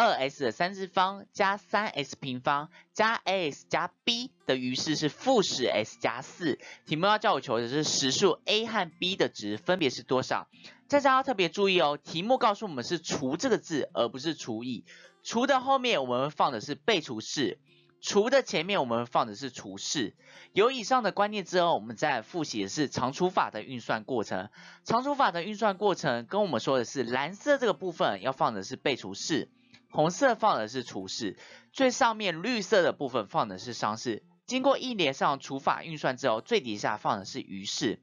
二 s 的三次方加三 s 平方加 a s 加 b 的余式是负十 s 加四。题目要叫我求的是实数 a 和 b 的值分别是多少。在这要特别注意哦，题目告诉我们是除这个字，而不是除以。除的后面我们放的是被除式，除的前面我们放的是除式。有以上的观念之后，我们再来复习的是长除法的运算过程。长除法的运算过程跟我们说的是蓝色这个部分要放的是被除式。红色放的是除式，最上面绿色的部分放的是商式。经过一连上除法运算之后，最底下放的是余式。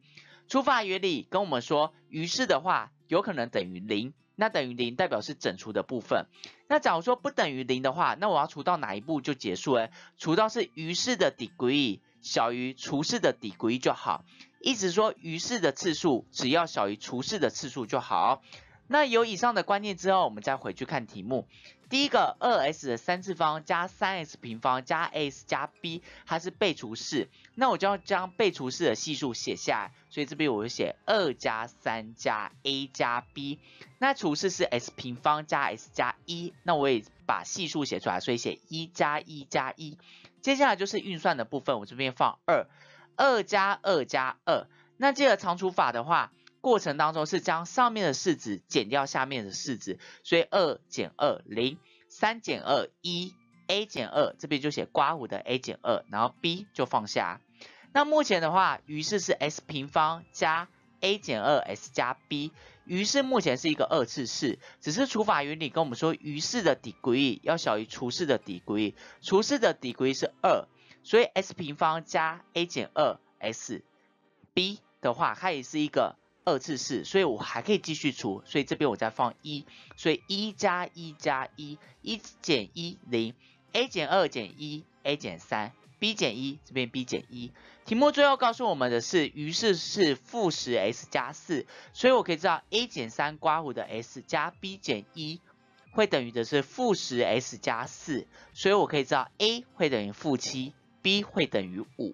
除法原理跟我们说，余式的话有可能等于零，那等于零代表是整除的部分。那假如说不等于零的话，那我要除到哪一步就结束？哎，除到是余式的 degree 小于除式的 degree 就好，意思说余式的次数只要小于除式的次数就好。那有以上的观念之后，我们再回去看题目。第一个二 s 的三次方加三 s 平方加 s 加 b，它是被除式，那我就要将被除式的系数写下，来，所以这边我就写二加三加 a 加 b。那除式是 s 平方加 s 加一，那我也把系数写出来，所以写一加一加一。接下来就是运算的部分，我这边放二，二加二加二。那这个长除法的话。过程当中是将上面的式子减掉下面的式子，所以二减二零，三减二一，a 减二这边就写刮五的 a 减二，然后 b 就放下。那目前的话，余式是 s 平方加 a 减二 s 加 b，余式目前是一个二次式，只是除法原理跟我们说余式的底归一要小于除式的底归一，除式的底归 e 是二，所以 s 平方加 a 减二 s b 的话，它也是一个。二次四，所以我还可以继续除，所以这边我再放一，所以一加一加一，一减一零，a 减二减一，a 减三，b 减一，这边 b 减一。题目最后告诉我们的是余式是负十 s 加四，所以我可以知道 a 减三刮胡的 s 加 b 减一会等于的是负十 s 加四，所以我可以知道 a 会等于负七，b 会等于五。